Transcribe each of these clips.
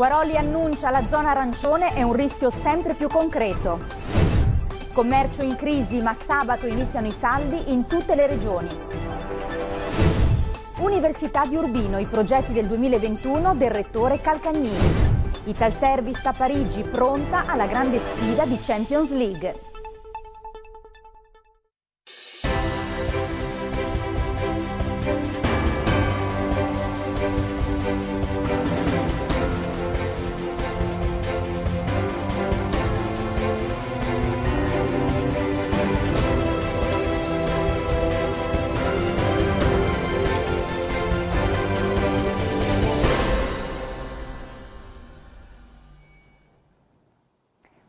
Guaroli annuncia la zona arancione è un rischio sempre più concreto. Commercio in crisi, ma sabato iniziano i saldi in tutte le regioni. Università di Urbino, i progetti del 2021 del rettore Calcagnini. Italservice a Parigi pronta alla grande sfida di Champions League.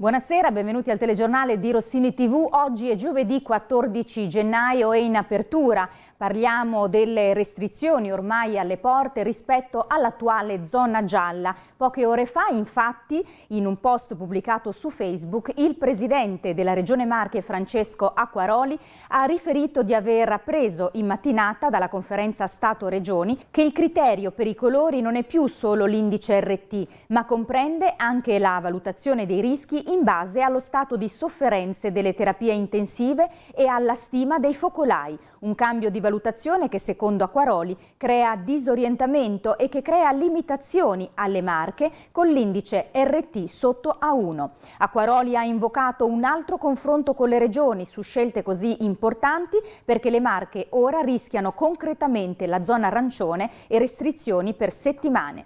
Buonasera, benvenuti al telegiornale di Rossini TV. Oggi è giovedì 14 gennaio e in apertura Parliamo delle restrizioni ormai alle porte rispetto all'attuale zona gialla. Poche ore fa, infatti, in un post pubblicato su Facebook, il presidente della Regione Marche, Francesco Acquaroli, ha riferito di aver appreso in mattinata dalla conferenza Stato-Regioni che il criterio per i colori non è più solo l'indice RT, ma comprende anche la valutazione dei rischi in base allo stato di sofferenze delle terapie intensive e alla stima dei focolai. Un cambio di valutazione valutazione che secondo Acquaroli crea disorientamento e che crea limitazioni alle marche con l'indice RT sotto a 1. Acquaroli ha invocato un altro confronto con le regioni su scelte così importanti perché le marche ora rischiano concretamente la zona arancione e restrizioni per settimane.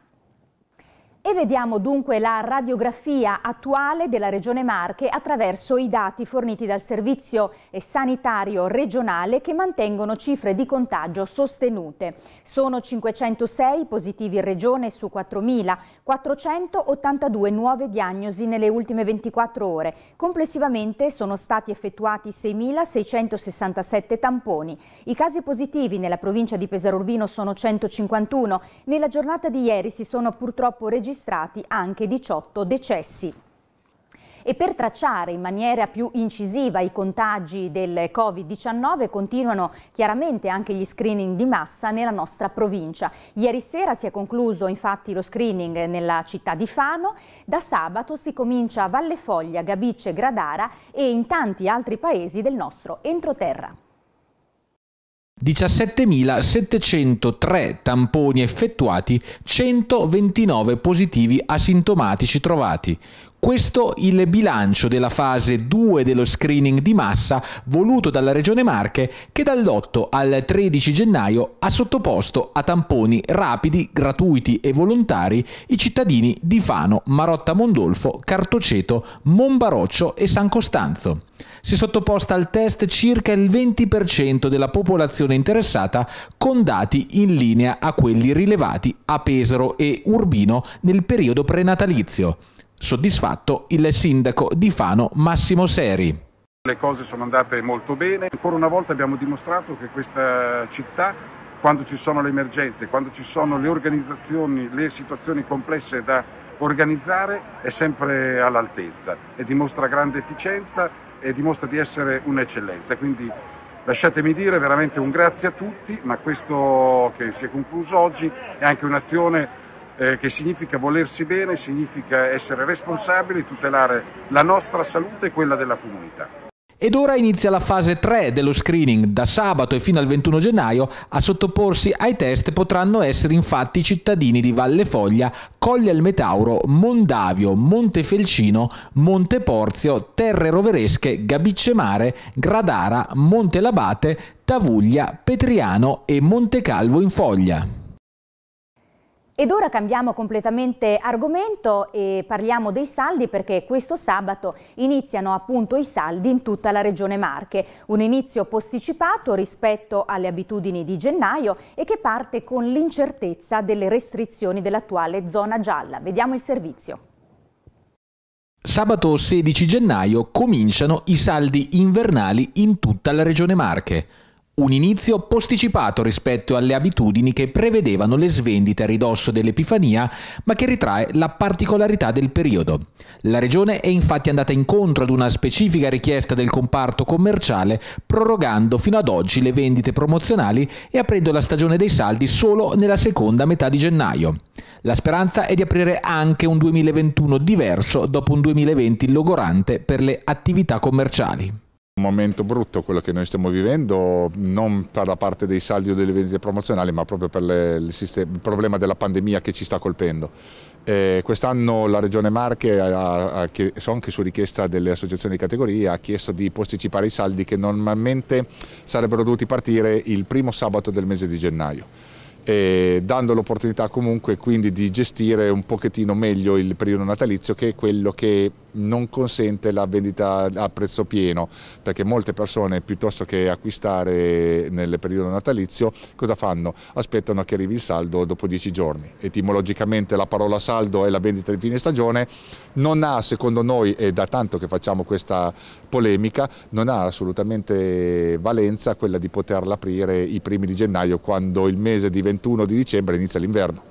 E vediamo dunque la radiografia attuale della Regione Marche attraverso i dati forniti dal Servizio Sanitario Regionale che mantengono cifre di contagio sostenute. Sono 506 positivi in Regione su 4.482 nuove diagnosi nelle ultime 24 ore. Complessivamente sono stati effettuati 6.667 tamponi. I casi positivi nella provincia di Pesaro Urbino sono 151. Nella giornata di ieri si sono purtroppo registrati registrati anche 18 decessi. E per tracciare in maniera più incisiva i contagi del Covid-19 continuano chiaramente anche gli screening di massa nella nostra provincia. Ieri sera si è concluso infatti lo screening nella città di Fano, da sabato si comincia a Valle Foglia, Gabice, Gradara e in tanti altri paesi del nostro entroterra. 17.703 tamponi effettuati, 129 positivi asintomatici trovati, questo il bilancio della fase 2 dello screening di massa voluto dalla Regione Marche che dall'8 al 13 gennaio ha sottoposto a tamponi rapidi, gratuiti e volontari i cittadini di Fano, Marotta Mondolfo, Cartoceto, Monbaroccio e San Costanzo. Si è sottoposta al test circa il 20% della popolazione interessata con dati in linea a quelli rilevati a Pesaro e Urbino nel periodo prenatalizio. Soddisfatto il sindaco di Fano Massimo Seri. Le cose sono andate molto bene, ancora una volta abbiamo dimostrato che questa città, quando ci sono le emergenze, quando ci sono le organizzazioni, le situazioni complesse da organizzare, è sempre all'altezza e dimostra grande efficienza e dimostra di essere un'eccellenza. Quindi lasciatemi dire veramente un grazie a tutti, ma questo che si è concluso oggi è anche un'azione eh, che significa volersi bene, significa essere responsabili, tutelare la nostra salute e quella della comunità. Ed ora inizia la fase 3 dello screening. Da sabato e fino al 21 gennaio a sottoporsi ai test potranno essere infatti i cittadini di Valle Foglia, Colle al Metauro, Mondavio, Montefelcino, Monteporzio, Terre Roveresche, Gabicemare, Gradara, Montelabate, Tavuglia, Petriano e Montecalvo in Foglia. Ed ora cambiamo completamente argomento e parliamo dei saldi perché questo sabato iniziano appunto i saldi in tutta la regione Marche, un inizio posticipato rispetto alle abitudini di gennaio e che parte con l'incertezza delle restrizioni dell'attuale zona gialla. Vediamo il servizio. Sabato 16 gennaio cominciano i saldi invernali in tutta la regione Marche. Un inizio posticipato rispetto alle abitudini che prevedevano le svendite a ridosso dell'Epifania, ma che ritrae la particolarità del periodo. La regione è infatti andata incontro ad una specifica richiesta del comparto commerciale, prorogando fino ad oggi le vendite promozionali e aprendo la stagione dei saldi solo nella seconda metà di gennaio. La speranza è di aprire anche un 2021 diverso dopo un 2020 logorante per le attività commerciali. Un momento brutto quello che noi stiamo vivendo, non per la parte dei saldi o delle vendite promozionali, ma proprio per le, il, sistema, il, problema della pandemia che ci sta colpendo. Eh, Quest'anno la Regione Marche, ha, ha, anche su richiesta delle associazioni di categoria, ha chiesto di posticipare i saldi che normalmente sarebbero dovuti partire il primo sabato del mese di gennaio dando l'opportunità comunque quindi di gestire un pochettino meglio il periodo natalizio che è quello che non consente la vendita a prezzo pieno perché molte persone piuttosto che acquistare nel periodo natalizio cosa fanno? Aspettano che arrivi il saldo dopo dieci giorni etimologicamente la parola saldo è la vendita di fine stagione non ha secondo noi e da tanto che facciamo questa polemica non ha assolutamente valenza quella di poterla aprire i primi di gennaio quando il mese diventa 21 di dicembre inizia l'inverno.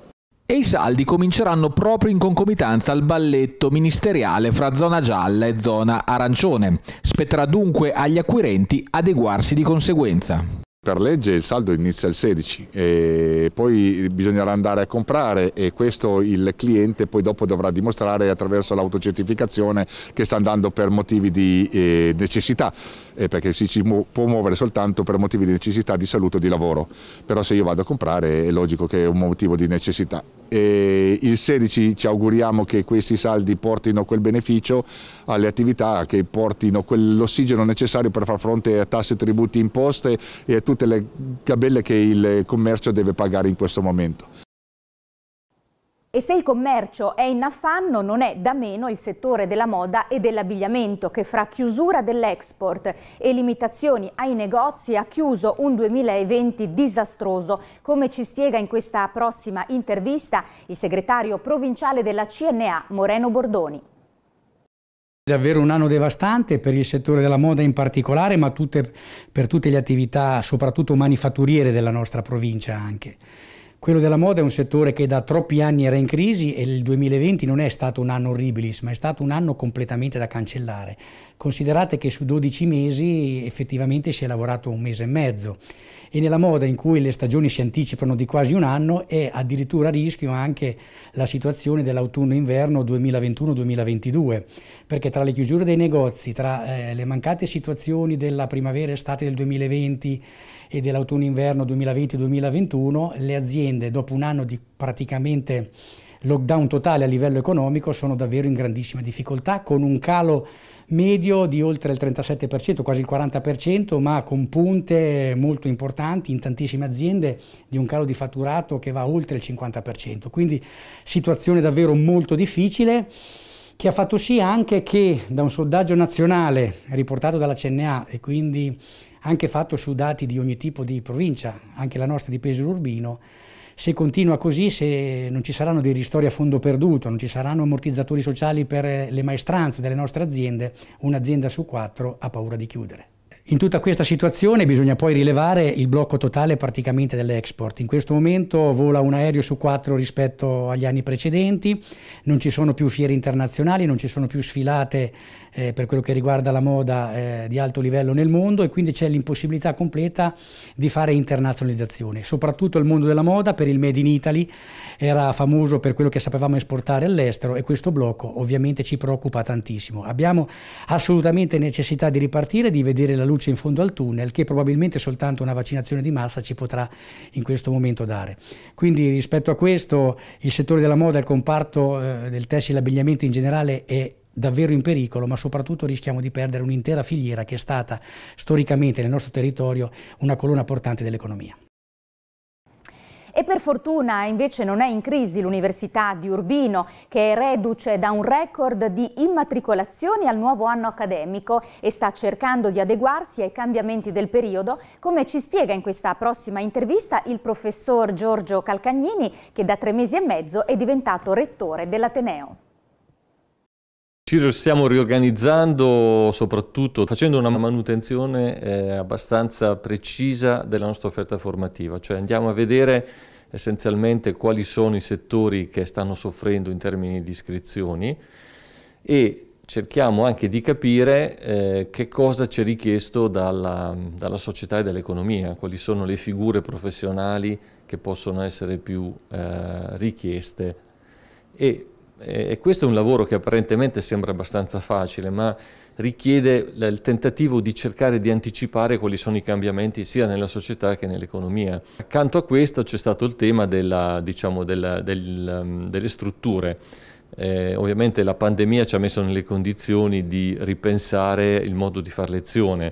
E i saldi cominceranno proprio in concomitanza al balletto ministeriale fra zona gialla e zona arancione. Spetterà dunque agli acquirenti adeguarsi di conseguenza. Per legge il saldo inizia il 16 e poi bisognerà andare a comprare e questo il cliente poi dopo dovrà dimostrare attraverso l'autocertificazione che sta andando per motivi di eh, necessità eh, perché si, si mu- può muovere soltanto per motivi di necessità di salute o di lavoro, però se io vado a comprare è logico che è un motivo di necessità. E il 16 ci auguriamo che questi saldi portino quel beneficio alle attività, che portino quell'ossigeno necessario per far fronte a tasse, tributi, imposte e a tutte le gabelle che il commercio deve pagare in questo momento. E se il commercio è in affanno, non è da meno il settore della moda e dell'abbigliamento, che fra chiusura dell'export e limitazioni ai negozi ha chiuso un 2020 disastroso. Come ci spiega in questa prossima intervista il segretario provinciale della CNA, Moreno Bordoni. Davvero un anno devastante per il settore della moda in particolare, ma tutte, per tutte le attività, soprattutto manifatturiere della nostra provincia anche. Quello della moda è un settore che da troppi anni era in crisi e il 2020 non è stato un anno horribilis, ma è stato un anno completamente da cancellare. Considerate che su 12 mesi effettivamente si è lavorato un mese e mezzo e nella moda in cui le stagioni si anticipano di quasi un anno è addirittura a rischio anche la situazione dell'autunno-inverno 2021-2022, perché tra le chiusure dei negozi, tra eh, le mancate situazioni della primavera-estate del 2020 e dell'autunno-inverno 2020-2021, le aziende dopo un anno di praticamente lockdown totale a livello economico sono davvero in grandissima difficoltà con un calo medio di oltre il 37%, quasi il 40%, ma con punte molto importanti in tantissime aziende di un calo di fatturato che va oltre il 50%. Quindi situazione davvero molto difficile che ha fatto sì anche che da un sondaggio nazionale riportato dalla CNA e quindi anche fatto su dati di ogni tipo di provincia, anche la nostra di peso urbino, se continua così, se non ci saranno dei ristori a fondo perduto, non ci saranno ammortizzatori sociali per eh, le maestranze delle nostre aziende, un'azienda su quattro ha paura di chiudere. In tutta questa situazione bisogna poi rilevare il blocco totale praticamente dell'export. In questo momento vola un aereo su quattro rispetto agli anni precedenti, non ci sono più fiere internazionali, non ci sono più sfilate eh, per quello che riguarda la moda eh, di alto livello nel mondo e quindi c'è l'impossibilità completa di fare internazionalizzazione. Soprattutto il mondo della moda per il Made in Italy era famoso per quello che sapevamo esportare all'estero e questo blocco ovviamente ci preoccupa tantissimo. Abbiamo assolutamente necessità di ripartire, di vedere la luce in fondo al tunnel che probabilmente soltanto una vaccinazione di massa ci potrà in questo momento dare. Quindi rispetto a questo il settore della moda, il comparto eh, del tessile e abbigliamento in generale è davvero in pericolo, ma soprattutto rischiamo di perdere un'intera filiera che è stata storicamente nel nostro territorio una colonna portante dell'economia. E per fortuna invece non è in crisi l'Università di Urbino che è reduce da un record di immatricolazioni al nuovo anno accademico e sta cercando di adeguarsi ai cambiamenti del periodo, come ci spiega in questa prossima intervista il professor Giorgio Calcagnini che da tre mesi e mezzo è diventato rettore dell'Ateneo. Ci stiamo riorganizzando soprattutto facendo una manutenzione eh, abbastanza precisa della nostra offerta formativa, cioè andiamo a vedere essenzialmente quali sono i settori che stanno soffrendo in termini di iscrizioni e cerchiamo anche di capire eh, che cosa ci è richiesto dalla, dalla società e dall'economia, quali sono le figure professionali che possono essere più eh, richieste e e questo è un lavoro che apparentemente sembra abbastanza facile, ma richiede il tentativo di cercare di anticipare quali sono i cambiamenti sia nella società che nell'economia. Accanto a questo c'è stato il tema della, diciamo, della, del, um, delle strutture. Eh, ovviamente la pandemia ci ha messo nelle condizioni di ripensare il modo di fare lezione.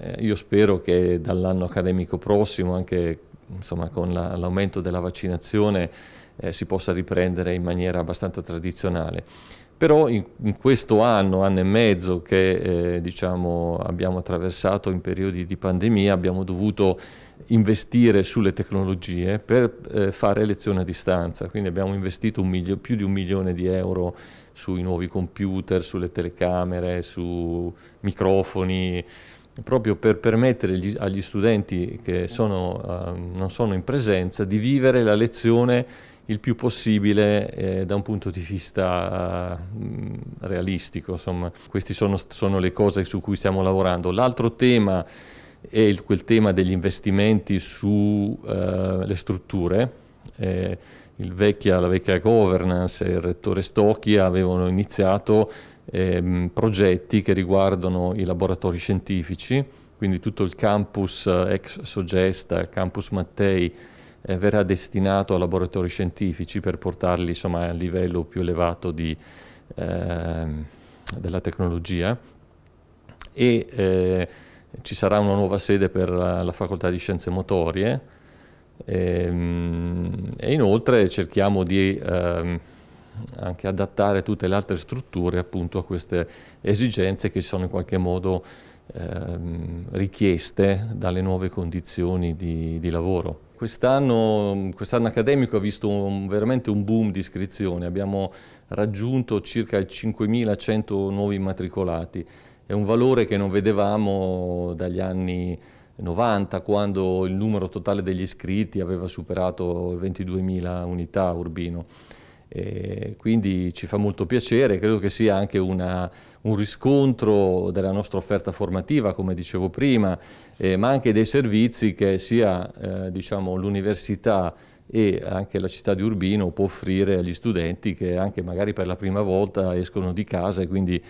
Eh, io spero che dall'anno accademico prossimo, anche insomma, con l'aumento la, della vaccinazione, eh, si possa riprendere in maniera abbastanza tradizionale. Però in, in questo anno, anno e mezzo che eh, diciamo, abbiamo attraversato in periodi di pandemia, abbiamo dovuto investire sulle tecnologie per eh, fare lezione a distanza, quindi abbiamo investito milio, più di un milione di euro sui nuovi computer, sulle telecamere, su microfoni, proprio per permettere gli, agli studenti che sono, eh, non sono in presenza di vivere la lezione il più possibile eh, da un punto di vista mh, mm, realistico. Insomma, queste sono, sono, le cose su cui stiamo lavorando. L'altro tema è il, quel tema degli investimenti sulle eh, strutture. Eh, vecchia, la vecchia governance e il rettore Stocchi avevano iniziato ehm, progetti che riguardano i laboratori scientifici, quindi tutto il campus eh, ex Sogesta, campus Mattei, eh, verrà destinato a laboratori scientifici per portarli insomma, a livello più elevato di, eh, della tecnologia e eh, ci sarà una nuova sede per la, la facoltà di scienze motorie e, ehm, e inoltre cerchiamo di ehm, anche adattare tutte le altre strutture appunto a queste esigenze che sono in qualche modo ehm, richieste dalle nuove condizioni di, di lavoro. Quest'anno quest accademico ha visto un, veramente un boom di iscrizioni, abbiamo raggiunto circa 5.100 nuovi immatricolati, è un valore che non vedevamo dagli anni 90 quando il numero totale degli iscritti aveva superato 22.000 unità urbino. E eh, quindi ci fa molto piacere, credo che sia anche una, un riscontro della nostra offerta formativa, come dicevo prima, eh, ma anche dei servizi che sia eh, diciamo, l'università e anche la città di Urbino può offrire agli studenti che anche magari per la prima volta escono di casa e quindi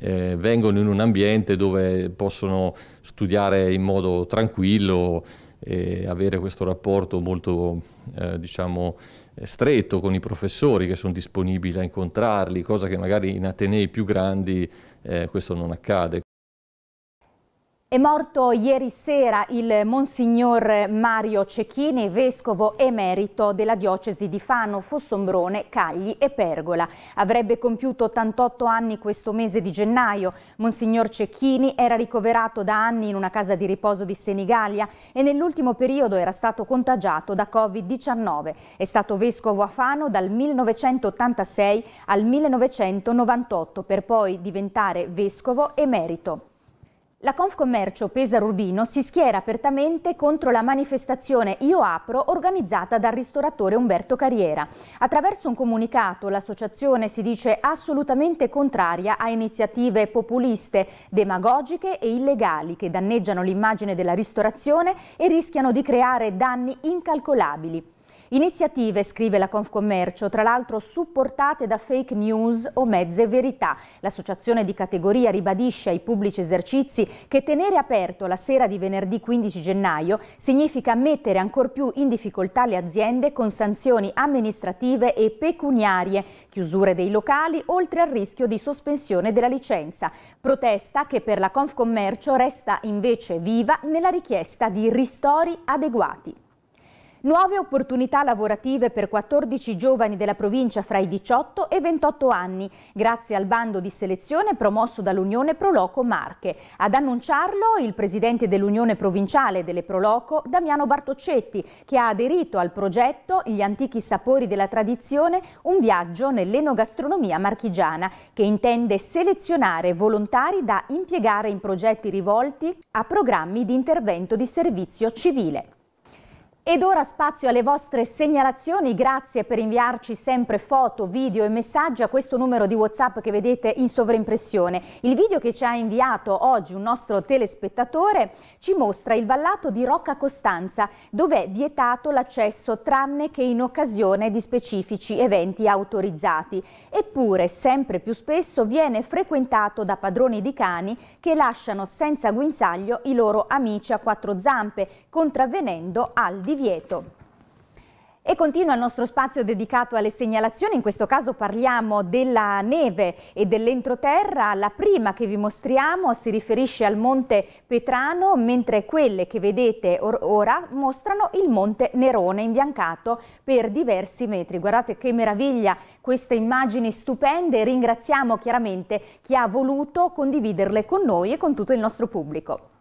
eh, vengono in un ambiente dove possono studiare in modo tranquillo e avere questo rapporto molto eh, diciamo, stretto con i professori che sono disponibili a incontrarli, cosa che magari in Atenei più grandi eh, questo non accade. È morto ieri sera il Monsignor Mario Cecchini, vescovo emerito della diocesi di Fano, Fossombrone, Cagli e Pergola. Avrebbe compiuto 88 anni questo mese di gennaio. Monsignor Cecchini era ricoverato da anni in una casa di riposo di Senigallia e nell'ultimo periodo era stato contagiato da Covid-19. È stato vescovo a Fano dal 1986 al 1998 per poi diventare vescovo emerito. La Confcommercio Pesaro Urbino si schiera apertamente contro la manifestazione Io Apro organizzata dal ristoratore Umberto Carriera. Attraverso un comunicato l'associazione si dice assolutamente contraria a iniziative populiste, demagogiche e illegali che danneggiano l'immagine della ristorazione e rischiano di creare danni incalcolabili. Iniziative, scrive la Confcommercio, tra l'altro supportate da fake news o mezze verità. L'associazione di categoria ribadisce ai pubblici esercizi che tenere aperto la sera di venerdì 15 gennaio significa mettere ancor più in difficoltà le aziende con sanzioni amministrative e pecuniarie, chiusure dei locali, oltre al rischio di sospensione della licenza. Protesta che per la Confcommercio resta invece viva nella richiesta di ristori adeguati. Nuove opportunità lavorative per 14 giovani della provincia fra i 18 e 28 anni, grazie al bando di selezione promosso dall'Unione Proloco Marche. Ad annunciarlo il presidente dell'Unione Provinciale delle Proloco, Damiano Bartoccetti, che ha aderito al progetto Gli antichi sapori della tradizione, un viaggio nell'enogastronomia marchigiana, che intende selezionare volontari da impiegare in progetti rivolti a programmi di intervento di servizio civile. Ed ora spazio alle vostre segnalazioni, grazie per inviarci sempre foto, video e messaggi a questo numero di Whatsapp che vedete in sovrimpressione. Il video che ci ha inviato oggi un nostro telespettatore ci mostra il vallato di Rocca Costanza, dove è vietato l'accesso tranne che in occasione di specifici eventi autorizzati. Eppure sempre più spesso viene frequentato da padroni di cani che lasciano senza guinzaglio i loro amici a quattro zampe, contravvenendo al divieto divieto. E continua il nostro spazio dedicato alle segnalazioni, in questo caso parliamo della neve e dell'entroterra. La prima che vi mostriamo si riferisce al Monte Petrano, mentre quelle che vedete or ora mostrano il Monte Nerone imbiancato per diversi metri. Guardate che meraviglia queste immagini stupende. Ringraziamo chiaramente chi ha voluto condividerle con noi e con tutto il nostro pubblico.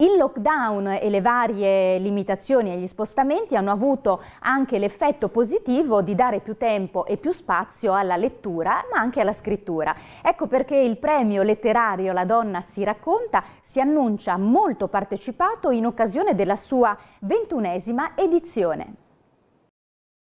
Il lockdown e le varie limitazioni agli spostamenti hanno avuto anche l'effetto positivo di dare più tempo e più spazio alla lettura, ma anche alla scrittura. Ecco perché il premio letterario La donna si racconta si annuncia molto partecipato in occasione della sua ventunesima edizione.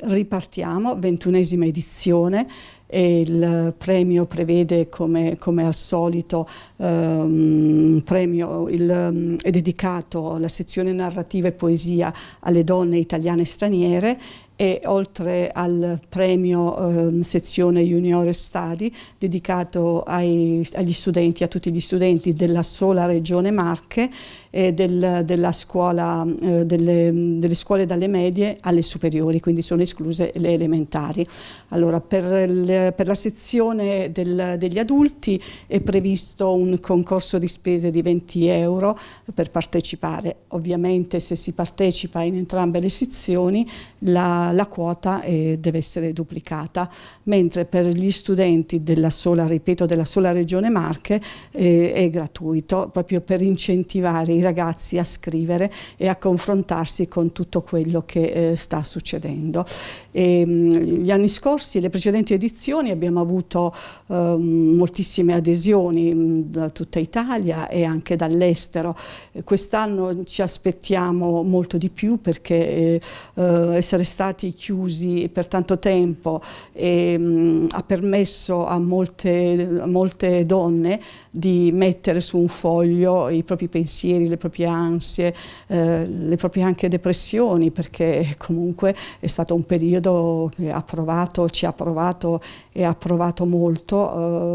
Ripartiamo, ventunesima edizione, il premio prevede come, come al solito ehm, premio il, ehm, è dedicato alla sezione narrativa e poesia alle donne italiane e straniere e oltre al premio eh, sezione Junior Study dedicato ai, agli studenti, a tutti gli studenti della sola regione Marche eh, del, della scuola, eh, delle, delle, scuole dalle medie alle superiori, quindi sono escluse le elementari. Allora, per, il, per la sezione del, degli adulti è previsto un concorso di spese di 20 euro per partecipare. Ovviamente se si partecipa in entrambe le sezioni la, la quota eh, deve essere duplicata, mentre per gli studenti della sola, ripeto, della sola regione Marche eh, è gratuito, proprio per incentivare i ragazzi a scrivere e a confrontarsi con tutto quello che eh, sta succedendo. E, ehm, gli anni scorsi, le precedenti edizioni, abbiamo avuto eh, moltissime adesioni mm, da tutta Italia e anche dall'estero. Quest'anno ci aspettiamo molto di più perché eh, eh essere stati chiusi per tanto tempo eh, ha permesso a molte, molte donne di mettere su un foglio i propri pensieri, le proprie ansie, eh, le proprie anche depressioni perché comunque è stato un periodo periodo che ha provato, ci ha provato e ha provato molto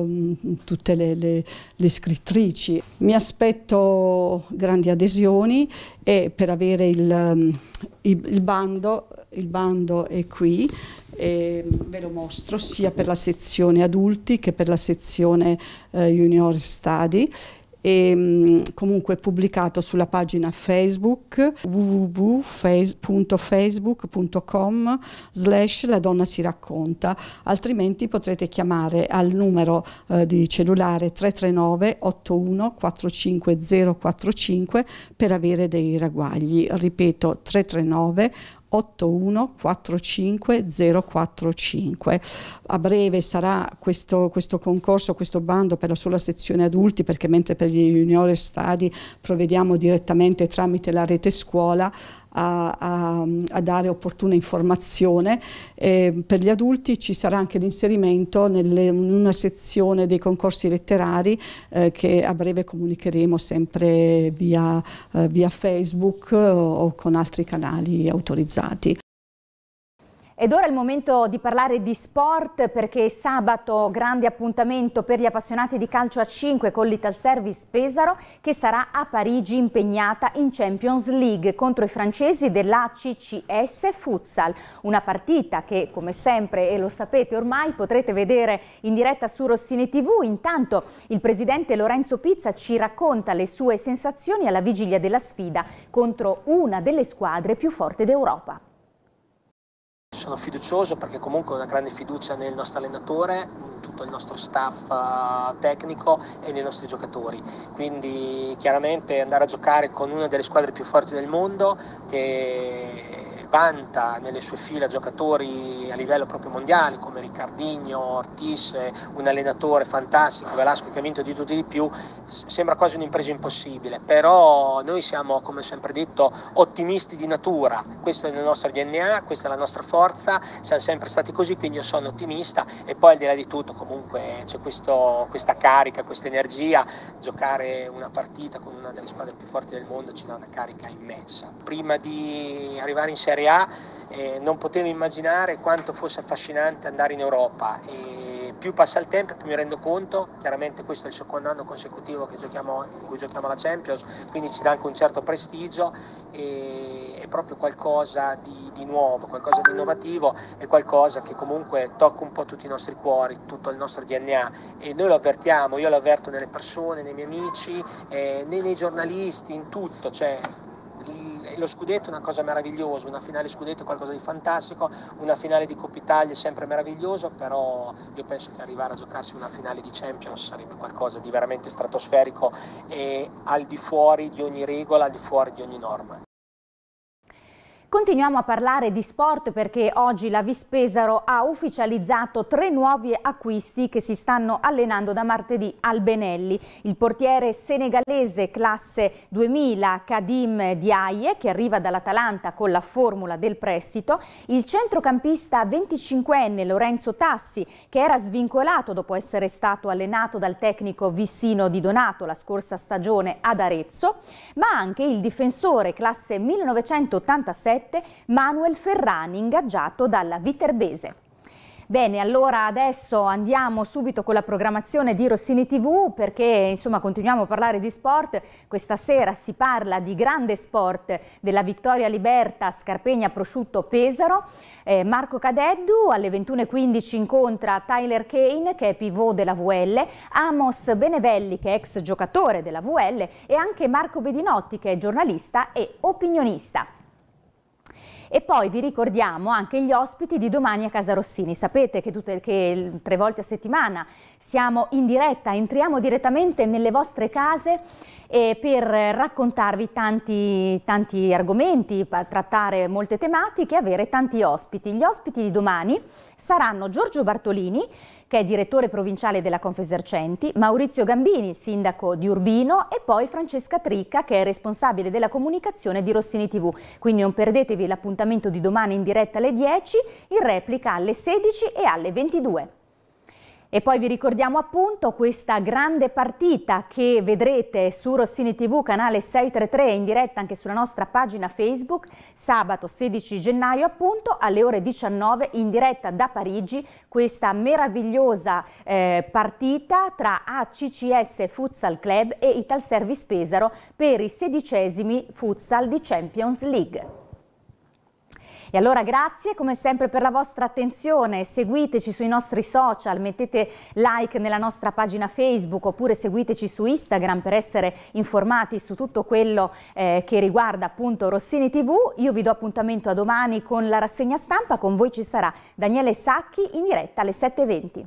eh, tutte le, le, le scrittrici. Mi aspetto grandi adesioni e per avere il, ehm, il, il, bando, il bando è qui, ve lo mostro sia per la sezione adulti che per la sezione eh, junior study e mm, comunque pubblicato sulla pagina Facebook www.facebook.com slash la donna si racconta, altrimenti potrete chiamare al numero eh, di cellulare 339 81 45045 per avere dei ragguagli, ripeto 339 81 8145045. A breve sarà questo, questo, concorso, questo bando per la sola sezione adulti, perché mentre per gli junior stadi provvediamo direttamente tramite la rete scuola, a, a, a dare opportuna informazione. Eh, per gli adulti ci sarà anche l'inserimento in una sezione dei concorsi letterari eh, che a breve comunicheremo sempre via, eh, via Facebook eh, o con altri canali autorizzati. Ed ora è il momento di parlare di sport perché sabato grande appuntamento per gli appassionati di calcio a 5 con l'Ital Service Pesaro che sarà a Parigi impegnata in Champions League contro i francesi dell'ACCS Futsal. Una partita che come sempre e lo sapete ormai potrete vedere in diretta su Rossini TV. Intanto il presidente Lorenzo Pizza ci racconta le sue sensazioni alla vigilia della sfida contro una delle squadre più forti d'Europa. Sono fiducioso perché comunque ho una grande fiducia nel nostro allenatore, in tutto il nostro staff eh, tecnico e nei nostri giocatori. Quindi chiaramente andare a giocare con una delle squadre più forti del mondo che vanta nelle sue file giocatori a livello proprio mondiale come Riccardinho, Ortiz, un allenatore fantastico, Velasco che ha vinto di tutto e di più, sembra quasi un'impresa impossibile, però noi siamo come sempre detto ottimisti di natura, questo è il nostro DNA, questa è la nostra forza, siamo sempre stati così, quindi io sono ottimista e poi al di là di tutto comunque c'è questo, questa carica, questa energia, giocare una partita con una delle squadre più forti del mondo ci dà una carica immensa. Prima di arrivare in Serie Serie A eh, non potevo immaginare quanto fosse affascinante andare in Europa e più passa il tempo più mi rendo conto, chiaramente questo è il secondo anno consecutivo giochiamo, in cui giochiamo la Champions, quindi ci dà anche un certo prestigio e è proprio qualcosa di, di nuovo, qualcosa di innovativo e qualcosa che comunque tocca un po' tutti i nostri cuori, tutto il nostro DNA e noi lo avvertiamo, io lo avverto nelle persone, nei miei amici, eh, nei, nei giornalisti, in tutto, cioè lo scudetto è una cosa meravigliosa, una finale scudetto è qualcosa di fantastico, una finale di Coppa Italia è sempre meraviglioso, però io penso che arrivare a giocarsi una finale di Champions sarebbe qualcosa di veramente stratosferico e al di fuori di ogni regola, al di fuori di ogni norma. Continuiamo a parlare di sport perché oggi la Vispesaro ha ufficializzato tre nuovi acquisti che si stanno allenando da martedì al Benelli. Il portiere senegalese classe 2000 Kadim Diaye che arriva dall'Atalanta con la formula del prestito, il centrocampista 25enne Lorenzo Tassi che era svincolato dopo essere stato allenato dal tecnico Vissino di Donato la scorsa stagione ad Arezzo, ma anche il difensore classe 1987 2017 Manuel Ferrani ingaggiato dalla Viterbese. Bene, allora adesso andiamo subito con la programmazione di Rossini TV perché insomma continuiamo a parlare di sport. Questa sera si parla di grande sport della vittoria liberta Scarpegna Prosciutto Pesaro. Eh, Marco Cadeddu alle 21.15 incontra Tyler Kane che è pivot della VL, Amos Benevelli che è ex giocatore della VL e anche Marco Bedinotti che è giornalista e opinionista. E poi vi ricordiamo anche gli ospiti di domani a Casa Rossini. Sapete che, tutte, che tre volte a settimana siamo in diretta, entriamo direttamente nelle vostre case eh, per raccontarvi tanti, tanti argomenti, trattare molte tematiche e avere tanti ospiti. Gli ospiti di domani saranno Giorgio Bartolini che è direttore provinciale della Confesercenti, Maurizio Gambini, sindaco di Urbino e poi Francesca Tricca, che è responsabile della comunicazione di Rossini TV. Quindi non perdetevi l'appuntamento di domani in diretta alle 10, in replica alle 16 e alle 22. E poi vi ricordiamo appunto questa grande partita che vedrete su Rossini TV, canale 633, in diretta anche sulla nostra pagina Facebook, sabato 16 gennaio appunto alle ore 19 in diretta da Parigi, questa meravigliosa eh, partita tra ACCS Futsal Club e Italservice Pesaro per i sedicesimi futsal di Champions League. E allora grazie come sempre per la vostra attenzione, seguiteci sui nostri social, mettete like nella nostra pagina Facebook oppure seguiteci su Instagram per essere informati su tutto quello eh, che riguarda appunto Rossini TV. Io vi do appuntamento a domani con la rassegna stampa, con voi ci sarà Daniele Sacchi in diretta alle 7.20.